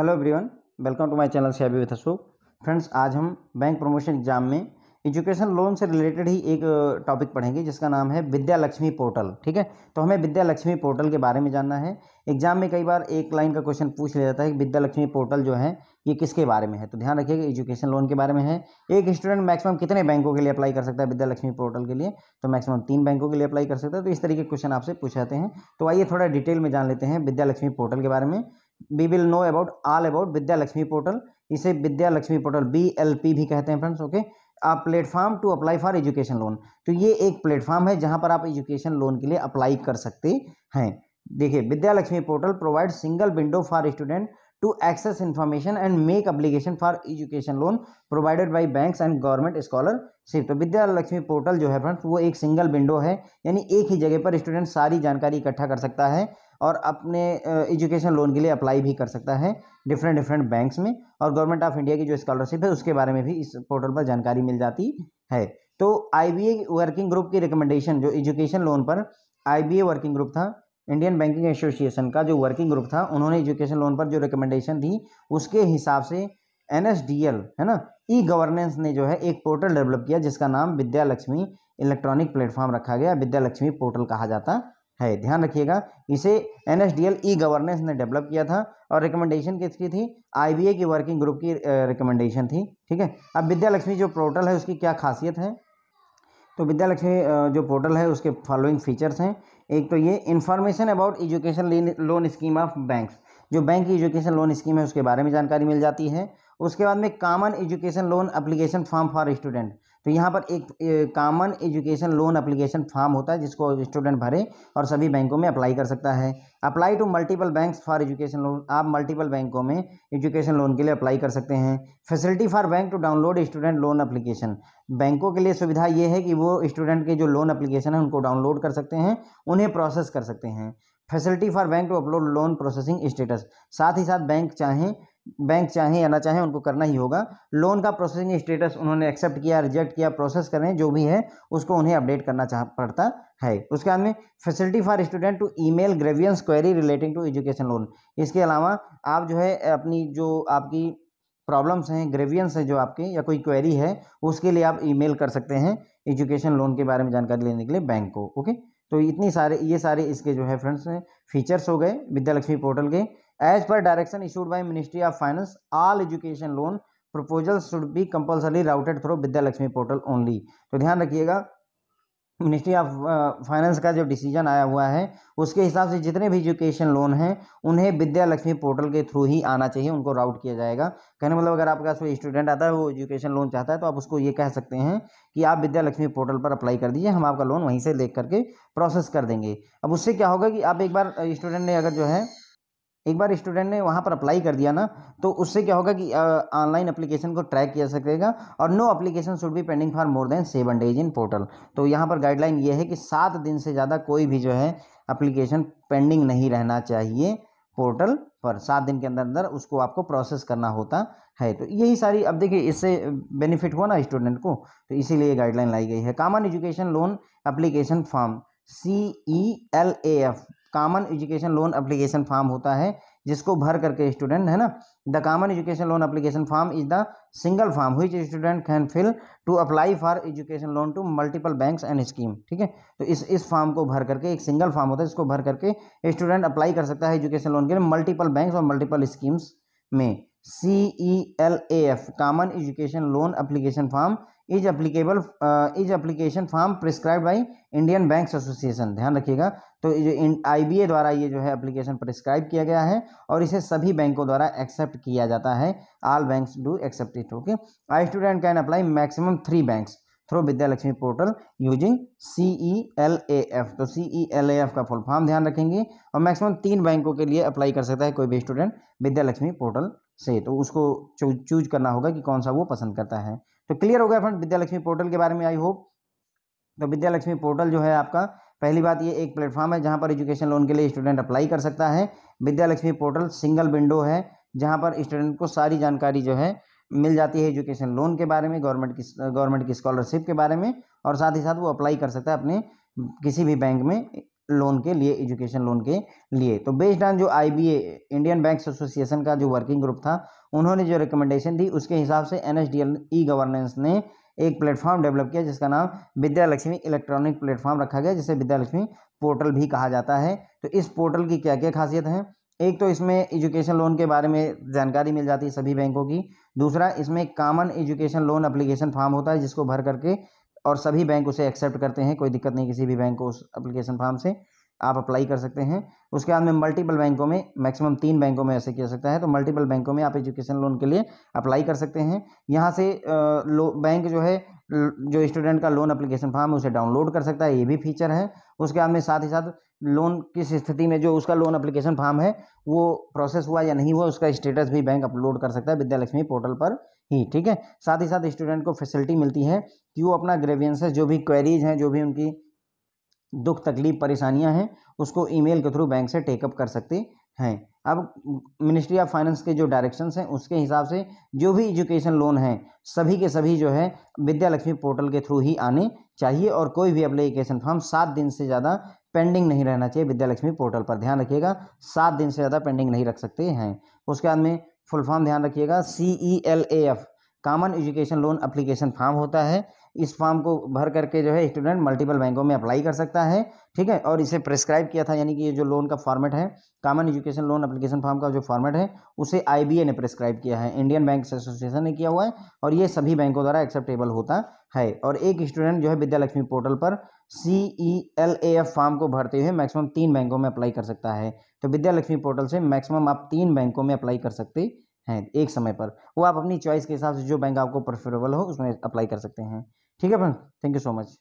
hello everyone welcome to my channel से with Ashok friends आज हम बैंक प्रमोशन एग्जाम में एजुकेशन लोन से रिलेटेड ही एक टॉपिक पढ़ेंगे जिसका नाम है विद्या लक्ष्मी पोर्टल ठीक है तो हमें विद्या लक्ष्मी पोर्टल के बारे में जानना है एग्जाम में कई बार एक लाइन का क्वेश्चन पूछ लिया जाता है कि विद्या लक्ष्मी पोर्टल जो है ये किसके बारे में है तो ध्यान रखिएगा एजुकेशन लोन के बारे में है एक स्टूडेंट मैक्सिमम कितने बैंकों के लिए अप्लाई कर सकता है विद्या लक्ष्मी पोर्टल के लिए तो मैक्सिमम तीन बैंकों के लिए अप्लाई कर सकता है तो इस तरीके के क्वेश्चन आपसे पूछ जाते हैं तो आइए थोड़ा डिटेल में जान लेते हैं विद्या लक्ष्मी पोर्टल के बारे में we will know about all about Vidya Lakshmi portal इसे Vidya Lakshmi portal V L P भी कहते हैं friends okay a platform to apply for education loan तो ये एक प्लेटफॉर्म है जहाँ पर आप एजुकेशन लोन के लिए अप्लाई कर सकते हैं देखिए Vidya Lakshmi portal provide single window for student to access information and make application for education loan provided by banks and government scholarship तो विद्यालक्ष्मी लक्ष्मी पोर्टल जो है फ्रेंड्स वो एक सिंगल विंडो है यानी एक ही जगह पर स्टूडेंट सारी जानकारी इकट्ठा कर सकता है और अपने एजुकेशन लोन के लिए अप्लाई भी कर सकता है डिफरेंट डिफरेंट बैंक्स में और गवर्नमेंट ऑफ इंडिया की जो स्कॉलरशिप है उसके बारे में भी इस पोर्टल पर जानकारी मिल जाती है तो आई वर्किंग ग्रुप की रिकमेंडेशन जो एजुकेशन लोन पर आई वर्किंग ग्रुप था इंडियन बैंकिंग एसोसिएशन का जो वर्किंग ग्रुप था उन्होंने एजुकेशन लोन पर जो रिकमेंडेशन दी उसके हिसाब से एन है ना ई गवर्नेंस ने जो है एक पोर्टल डेवलप किया जिसका नाम विद्यालक्ष्मी इलेक्ट्रॉनिक प्लेटफॉर्म रखा गया विद्यालक्ष्मी पोर्टल कहा जाता है ध्यान रखिएगा इसे एन एस डी एल ई गवर्नेंस ने डेवलप किया था और रिकमेंडेशन किसकी थी आई बी की वर्किंग ग्रुप की रिकमेंडेशन थी ठीक है अब विद्यालक्ष्मी जो पोर्टल है उसकी क्या खासियत है तो विद्यालक्ष्मी जो पोर्टल है उसके फॉलोइंग फीचर्स हैं एक तो ये information about education loan scheme of banks जो बैंक की एजुकेशन लोन स्कीम है उसके बारे में जानकारी मिल जाती है उसके बाद में common education loan application form for student तो यहाँ पर एक common education loan application form होता है जिसको स्टूडेंट भरे और सभी बैंकों में अप्लाई कर सकता है apply to multiple banks for education loan आप मल्टीपल बैंकों में एजुकेशन लोन के लिए अप्लाई कर सकते हैं facility for bank to download student loan application बैंकों के लिए सुविधा ये है कि वो स्टूडेंट के जो लोन अप्लीकेशन है उनको डाउनलोड कर सकते हैं उन्हें प्रोसेस कर सकते हैं facility for bank to upload loan processing status साथ ही साथ बैंक चाहें बैंक चाहे या ना चाहे उनको करना ही होगा लोन का प्रोसेसिंग स्टेटस उन्होंने एक्सेप्ट किया रिजेक्ट किया प्रोसेस करें जो भी है उसको उन्हें अपडेट करना चाह पड़ता है उसके बाद में facility for student to email grievance query relating to education loan इसके अलावा आप जो है अपनी जो आपकी प्रॉब्लम्स हैं ग्रेवियंस हैं जो आपके या कोई क्वेरी है उसके लिए आप ईमेल कर सकते हैं एजुकेशन लोन के बारे में जानकारी लेने के लिए बैंक को ओके तो इतनी सारे ये सारे इसके जो है फ्रेंड्स फीचर्स हो गए विद्यालक्ष्मी पोर्टल के as per direction issued by ministry of finance all education loan proposal should be compulsorily routed through Vidya Lakshmi portal only तो ध्यान रखिएगा मिनिस्ट्री ऑफ फाइनेंस का जो डिसीजन आया हुआ है उसके हिसाब से जितने भी एजुकेशन लोन हैं उन्हें विद्या लक्ष्मी पोर्टल के थ्रू ही आना चाहिए उनको राउट किया जाएगा कहने मतलब अगर आपके पास कोई स्टूडेंट आता है वो एजुकेशन लोन चाहता है तो आप उसको ये कह सकते हैं कि आप विद्या लक्ष्मी पोर्टल पर अप्लाई कर दीजिए हम आपका लोन वहीं से देख करके प्रोसेस कर देंगे अब उससे क्या होगा कि आप एक बार स्टूडेंट uh, ने अगर जो है एक बार स्टूडेंट ने वहाँ पर अप्लाई कर दिया ना तो उससे क्या होगा कि ऑनलाइन एप्लीकेशन को ट्रैक किया सकेगा और no application should be pending for more than seven days in portal तो यहाँ पर गाइडलाइन ये है कि सात दिन से ज़्यादा कोई भी जो है अप्लीकेशन पेंडिंग नहीं रहना चाहिए पोर्टल पर सात दिन के अंदर अंदर उसको आपको प्रोसेस करना होता है तो यही सारी अब देखिए इससे बेनिफिट हुआ ना स्टूडेंट को तो इसीलिए गाइडलाइन लाई गई है common education loan application form C E L A F common education loan application form होता है जिसको भर करके स्टूडेंट है ना the common education loan application form is the single form which student can fill to apply for education loan to multiple banks and scheme ठीक है तो इस इस फॉर्म को भर करके एक सिंगल फॉर्म होता है जिसको भर करके स्टूडेंट अप्लाई कर सकता है एजुकेशन लोन के लिए मल्टीपल बैंक्स और मल्टीपल स्कीम्स में C E L A F common education loan application form is applicable is application form prescribe by Indian banks association ध्यान रखिएगा तो जो आई द्वारा ये जो है अप्लीकेशन प्रिस्क्राइब किया गया है और इसे सभी बैंकों द्वारा एक्सेप्ट किया जाता है all banks do accept it okay I student can apply maximum three banks through Vidyalakshmi portal using C E L A F तो C E L A F का फुल फॉर्म ध्यान रखेंगे और मैक्सिमम तीन बैंकों के लिए अप्लाई कर सकता है कोई भी स्टूडेंट विद्यालक्ष्मी पोर्टल से तो उसको चूज करना होगा कि कौन सा वो पसंद करता है तो क्लियर हो गया फ्रेंड विद्यालक्ष्मी पोर्टल के बारे में आई होप तो विद्यालक्ष्मी पोर्टल जो है आपका पहली बात ये एक प्लेटफॉर्म है जहाँ पर एजुकेशन लोन के लिए स्टूडेंट अप्लाई कर सकता है विद्यालक्ष्मी पोर्टल सिंगल विंडो है जहाँ पर स्टूडेंट को सारी जानकारी जो है मिल जाती है एजुकेशन लोन के बारे में गवर्नमेंट की गवर्नमेंट की स्कॉलरशिप के बारे में और साथ ही साथ वो अप्लाई कर सकता है अपने किसी भी बैंक में लोन के लिए एजुकेशन लोन के लिए तो बेस्ड ऑन जो आई इंडियन बैंक्स एसोसिएशन का जो वर्किंग ग्रुप था उन्होंने जो रिकमेंडेशन दी उसके हिसाब से एन डी एल ई गवर्नेंस ने एक प्लेटफॉर्म डेवलप किया जिसका नाम विद्यालक्ष्मी इलेक्ट्रॉनिक प्लेटफॉर्म रखा गया जिसे विद्यालक्ष्मी पोर्टल भी कहा जाता है तो इस पोर्टल की क्या क्या खासियत है एक तो इसमें एजुकेशन लोन के बारे में जानकारी मिल जाती है सभी बैंकों की दूसरा इसमें common education loan application form होता है जिसको भर करके और सभी बैंक उसे एक्सेप्ट करते हैं कोई दिक्कत नहीं किसी भी बैंक को उस अप्लीकेशन फॉर्म से आप अप्लाई कर सकते हैं उसके बाद में मल्टीपल बैंकों में मैक्सिमम तीन बैंकों में ऐसे किया सकता है तो मल्टीपल बैंकों में आप एजुकेशन लोन के लिए अप्लाई कर सकते हैं यहाँ से लो बैंक जो है जो स्टूडेंट का लोन अप्लीकेशन फॉर्म उसे डाउनलोड कर सकता है ये भी फीचर है उसके बाद में साथ ही साथ लोन किस स्थिति में जो उसका लोन अप्लीकेशन फॉर्म है वो प्रोसेस हुआ या नहीं हुआ उसका स्टेटस भी बैंक अपलोड कर सकता है विद्यालक्ष्मी पोर्टल पर ही ठीक है साथ ही साथ स्टूडेंट को फैसिलिटी मिलती है कि वो अपना ग्रेवियंसेस जो भी क्वेरीज हैं जो भी उनकी दुख तकलीफ परेशानियां हैं उसको ईमेल के थ्रू बैंक से टेकअप कर सकते हैं अब मिनिस्ट्री ऑफ फाइनेंस के जो डायरेक्शंस हैं उसके हिसाब से जो भी एजुकेशन लोन हैं सभी के सभी जो है विद्या लक्ष्मी पोर्टल के थ्रू ही आने चाहिए और कोई भी अप्लीकेशन फॉर्म सात दिन से ज़्यादा पेंडिंग नहीं रहना चाहिए विद्यालक्ष्मी पोर्टल पर ध्यान रखिएगा सात दिन से ज़्यादा पेंडिंग नहीं रख सकते हैं उसके बाद में फुल फॉर्म ध्यान रखिएगा C E L A F common education loan application form होता है इस फॉर्म को भर करके जो है स्टूडेंट मल्टीपल बैंकों में अप्लाई कर सकता है ठीक है और इसे प्रेस्क्राइब किया था यानी कि ये जो लोन का फॉर्मेट है common education loan application form का जो फॉर्मेट है उसे आईबीए ने प्रेस्क्राइब किया है इंडियन बैंक एसोसिएशन ने किया हुआ है और ये सभी बैंकों द्वारा एक्सेप्टेबल होता है और एक स्टूडेंट जो है विद्या लक्ष्मी पोर्टल पर C E L A F form को भरते हुए मैक्सिमम तीन बैंकों में अप्लाई कर सकता है तो विद्या लक्ष्मी पोर्टल से मैक्सिमम आप तीन बैंकों में अप्लाई कर सकते हैं एक समय पर वो आप अपनी चॉइस के हिसाब से जो बैंक आपको प्रेफरेबल हो उसमें अप्लाई कर सकते हैं ठीक है friend thank you so much